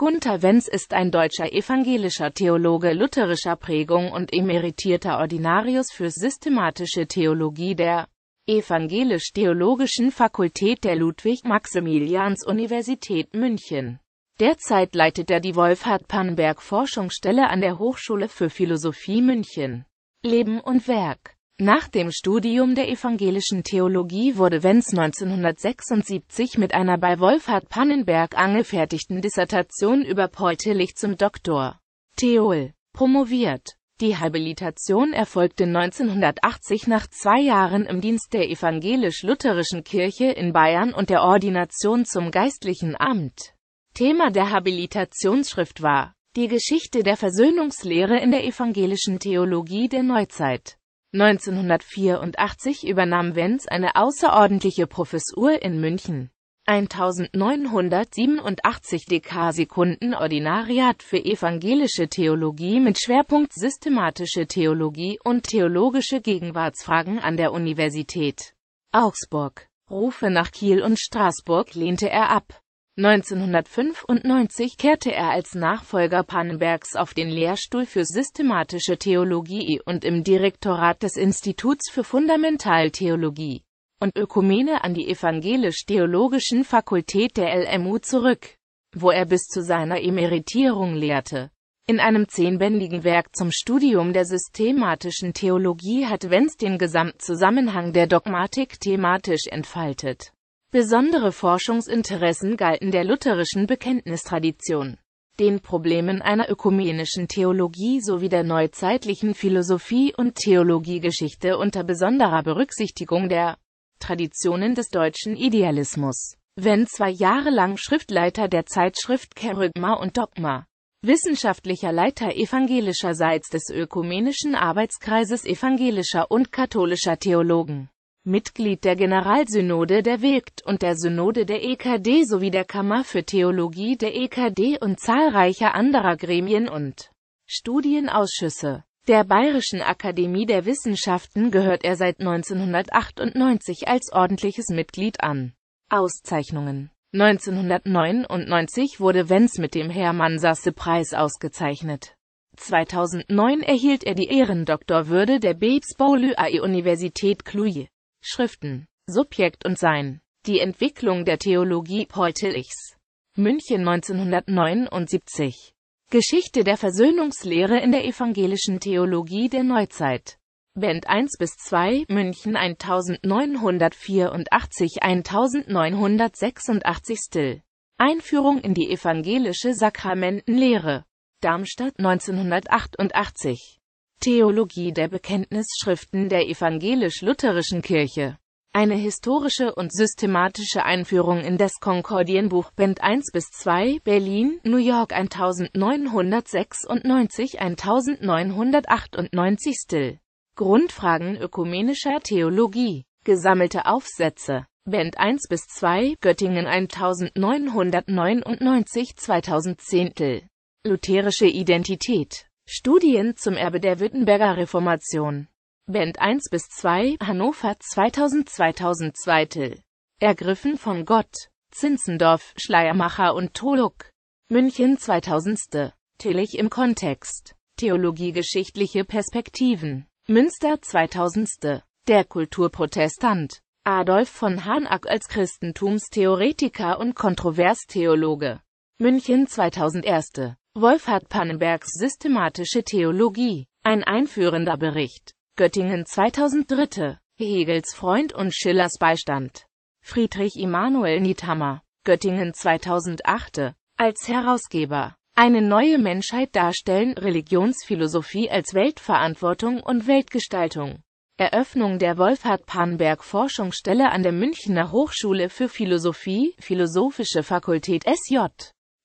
Gunther Wenz ist ein deutscher evangelischer Theologe lutherischer Prägung und emeritierter Ordinarius für systematische Theologie der Evangelisch-Theologischen Fakultät der Ludwig-Maximilians-Universität München. Derzeit leitet er die Wolfhard-Pannenberg-Forschungsstelle an der Hochschule für Philosophie München. Leben und Werk nach dem Studium der evangelischen Theologie wurde Wenz 1976 mit einer bei Wolfhard Pannenberg angefertigten Dissertation über Paul Tillich zum Doktor Theol promoviert. Die Habilitation erfolgte 1980 nach zwei Jahren im Dienst der evangelisch-lutherischen Kirche in Bayern und der Ordination zum geistlichen Amt. Thema der Habilitationsschrift war die Geschichte der Versöhnungslehre in der evangelischen Theologie der Neuzeit. 1984 übernahm Wenz eine außerordentliche Professur in München. 1987 Dekarsekunden Ordinariat für evangelische Theologie mit Schwerpunkt Systematische Theologie und Theologische Gegenwartsfragen an der Universität Augsburg. Rufe nach Kiel und Straßburg lehnte er ab. 1995 kehrte er als Nachfolger Pannenbergs auf den Lehrstuhl für systematische Theologie und im Direktorat des Instituts für Fundamentaltheologie und Ökumene an die Evangelisch-Theologischen Fakultät der LMU zurück, wo er bis zu seiner Emeritierung lehrte. In einem zehnbändigen Werk zum Studium der systematischen Theologie hat Wenz den Gesamtzusammenhang der Dogmatik thematisch entfaltet. Besondere Forschungsinteressen galten der lutherischen Bekenntnistradition, den Problemen einer ökumenischen Theologie sowie der neuzeitlichen Philosophie und Theologiegeschichte unter besonderer Berücksichtigung der Traditionen des deutschen Idealismus. Wenn zwei Jahre lang Schriftleiter der Zeitschrift Kerygma und Dogma, wissenschaftlicher Leiter evangelischerseits des Ökumenischen Arbeitskreises evangelischer und katholischer Theologen Mitglied der Generalsynode der WILKT und der Synode der EKD sowie der Kammer für Theologie der EKD und zahlreicher anderer Gremien und Studienausschüsse. Der Bayerischen Akademie der Wissenschaften gehört er seit 1998 als ordentliches Mitglied an. Auszeichnungen 1999 wurde Wenz mit dem Hermann-Sasse-Preis ausgezeichnet. 2009 erhielt er die Ehrendoktorwürde der Babes-Beaulieu-Universität Cluj. Schriften, Subjekt und Sein. Die Entwicklung der Theologie Paul Tillichs. München 1979. Geschichte der Versöhnungslehre in der evangelischen Theologie der Neuzeit. Band 1 bis 2, München 1984 1986 Still. Einführung in die evangelische Sakramentenlehre. Darmstadt 1988. Theologie der Bekenntnisschriften der evangelisch-lutherischen Kirche. Eine historische und systematische Einführung in das Konkordienbuch Band 1 bis 2, Berlin, New York 1996 1998 Still. Grundfragen ökumenischer Theologie. Gesammelte Aufsätze. Band 1 bis 2, Göttingen 1999 2010 Lutherische Identität Studien zum Erbe der Württemberger Reformation. Band 1 bis 2, Hannover 2000 2002 Till. Ergriffen von Gott. Zinzendorf, Schleiermacher und Toluk. München 2000. Tillich im Kontext. Theologiegeschichtliche Perspektiven. Münster 2000. Der Kulturprotestant. Adolf von Hanack als Christentumstheoretiker und Kontroverstheologe. München 2001. Wolfhard Pannenbergs Systematische Theologie. Ein einführender Bericht. Göttingen 2003. Hegels Freund und Schillers Beistand. Friedrich Immanuel Niethammer. Göttingen 2008. Als Herausgeber. Eine neue Menschheit darstellen, Religionsphilosophie als Weltverantwortung und Weltgestaltung. Eröffnung der Wolfhard Pannenberg Forschungsstelle an der Münchner Hochschule für Philosophie, Philosophische Fakultät SJ.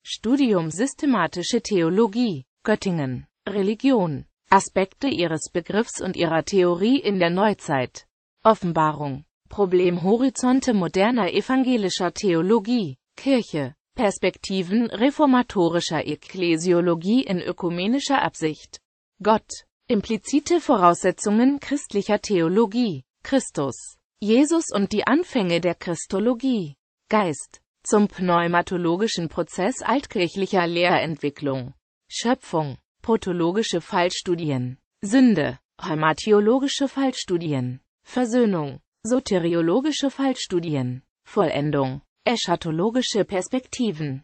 Studium Systematische Theologie, Göttingen, Religion, Aspekte ihres Begriffs und ihrer Theorie in der Neuzeit, Offenbarung, Problem Horizonte moderner evangelischer Theologie, Kirche, Perspektiven reformatorischer Ekklesiologie in ökumenischer Absicht, Gott, implizite Voraussetzungen christlicher Theologie, Christus, Jesus und die Anfänge der Christologie, Geist, zum pneumatologischen Prozess altkirchlicher Lehrentwicklung, Schöpfung, protologische Fallstudien, Sünde, hämatiologische Fallstudien, Versöhnung, soteriologische Fallstudien, Vollendung, eschatologische Perspektiven,